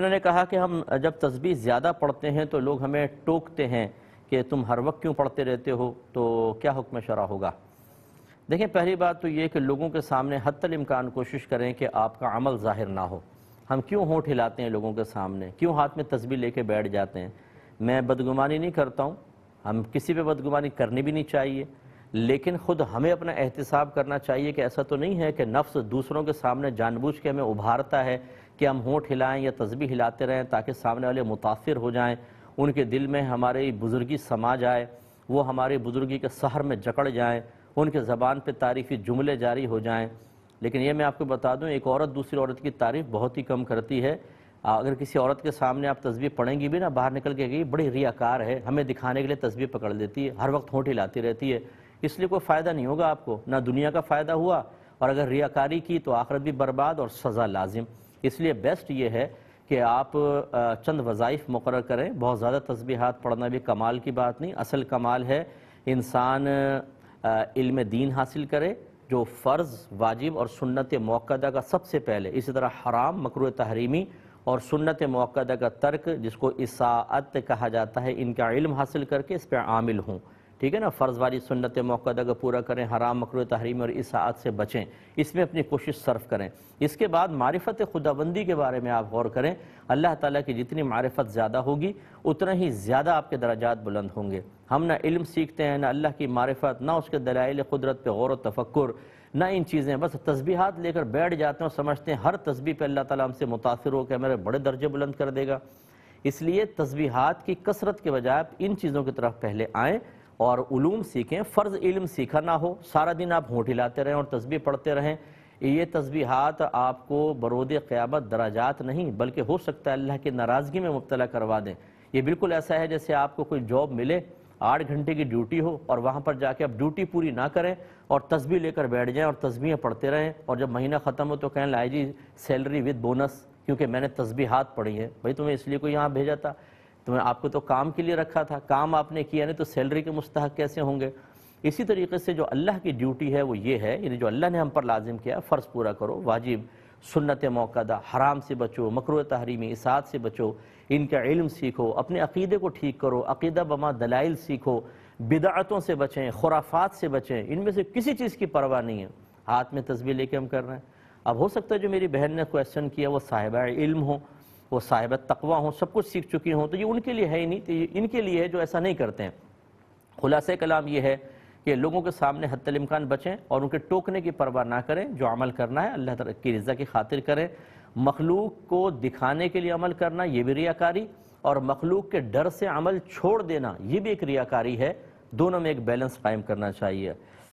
उन्होंने कहा कि हम जब तस्वीर ज़्यादा पढ़ते हैं तो लोग हमें टोकते हैं कि तुम हर वक्त क्यों पढ़ते रहते हो तो क्या हुक्म शरा होगा देखें पहली बात तो ये कि लोगों के सामने हत इम्कान कोशिश करें कि आपका अमल ज़ाहिर ना हो हम क्यों होंठ हिलाते हैं लोगों के सामने क्यों हाथ में तस्वीर लेके बैठ जाते हैं मैं बदगुमानी नहीं करता हूँ हम किसी पर बदगुमानी करनी भी नहीं चाहिए लेकिन ख़ुद हमें अपना एहतसाब करना चाहिए कि ऐसा तो नहीं है कि नफ्स दूसरों के सामने जानबूझ के हमें उभारता है कि हम होंठ हिलाएं या तस्बी हिलाते रहें ताकि सामने वाले मुतासर हो जाएं उनके दिल में हमारी बुज़ुर्गी समा जाए वो हमारी बुज़ुर्गी के सहर में जकड़ जाएँ उनके ज़बान पर तारीफ़ी जुमले जारी हो जाएँ लेकिन ये मैं आपको बता दूँ एक औरत दूसरी औरत की तारीफ़ बहुत ही कम करती है अगर किसी औरत के सामने आप तस्वीर पढ़ेंगी भी ना बाहर निकल के गई बड़ी रियाकार है हमें दिखाने के लिए तस्वीर पकड़ लेती है हर वक्त होंठ हिलाती रहती है इसलिए कोई फ़ायदा नहीं होगा आपको ना दुनिया का फ़ायदा हुआ और अगर रियाकारी की तो आखिरत भी बर्बाद और सज़ा लाजिम इसलिए बेस्ट ये है कि आप चंद वज़ाइफ मुकर करें बहुत ज़्यादा तस्बीहात पढ़ना भी कमाल की बात नहीं असल कमाल है इंसान इल्म दीन हासिल करे जो फ़र्ज़ वाजिब और सुन्नत मौक़दा का सबसे पहले इसी तरह हराम मकर तहरीमी और सुन्नत मौक़दा का तर्क जिसको इसाअत कहा जाता है इनका इल्म हासिल करके इस पर आमिल हूँ ठीक है ना फ़र्ज़ वाली सुन्नत मौक़द अगर पूरा करें हराम मकर तहरीम और इसात से बचें इसमें अपनी कोशिश सर्फ़ करें इसके बाद मारफत खुदाबंदी के बारे में आप गौर करें अल्लाह ताली की जितनी मारफत ज़्यादा होगी उतना ही ज़्यादा आपके दराजात बुलंद होंगे हम ना इल्म सीखते हैं ना अल्लाह की मारफत ना उसके दलाइल कुदरत पर गौर व तफक्र ना इन चीज़ें बस तस्बीहात लेकर बैठ जाते हैं और समझते हैं हर तस्बी पर अल्लाह ताली हमसे मुतासर होकर मेरे बड़े दर्जे बुलंद कर देगा इसलिए तस्बीहात की कसरत के बजाय इन चीज़ों की तरफ पहले आएँ और उलूम सीखें फ़र्ज़ इल्म सीखा ना हो सारा दिन आप होंठ हिलाते रहें और तस्बी पढ़ते रहें ये तस्बीहात आपको बरोद क़्यामत दराजात नहीं बल्कि हो सकता है अल्लाह की नाराज़गी में मुबतला करवा दें ये बिल्कुल ऐसा है जैसे आपको कोई जॉब मिले आठ घंटे की ड्यूटी हो और वहाँ पर जाके आप ड्यूटी पूरी ना करें और तस्बी लेकर बैठ जाएँ और तस्बीयाँ पढ़ते रहें और जब महीना ख़त्म हो तो कहें लाए जी सैलरी विद बोनस क्योंकि मैंने तस्बीहात पढ़ी हैं भाई तुम्हें इसलिए कोई यहाँ भेजा था तो मैं आपको तो काम के लिए रखा था काम आपने किया नहीं तो सैलरी के मुस्तक कैसे होंगे इसी तरीके से जो अल्लाह की ड्यूटी है वो ये है यानी जो अल्लाह ने हम पर लाजिम किया फ़र्ज़ पूरा करो वाजिब सुन्नत मौकदा हराम से बचो मकर तहरीमी इसाद से बचो इनका इल्म सीखो अपने अकीदे को ठीक करो अकीदा बमा दलाइल सीखो बिदातों से बचें खुराफात से बचें इनमें से किसी चीज़ की परवाह नहीं है हाथ में तस्वीर लेके हम कर रहे हैं अब हो सकता है जो मेरी बहन ने क्वेश्चन किया वो साहिबा इल्म हो वो साहिब तकवा हों सब कुछ सीख चुकी हों तो ये उनके लिए है ही नहीं तो इनके लिए है जो ऐसा नहीं करते हैं खुलास कलाम ये है कि लोगों के सामने हतलमकान बचें और उनके टोकने की परवाह ना करें जो अमल करना है अल्लाह की रज़ा की खातिर करें मखलूक को दिखाने के लिए अमल करना ये भी रियाकारी और मखलूक के डर से अमल छोड़ देना ये भी एक रियाकारी है दोनों में एक बैलेंस कायम करना चाहिए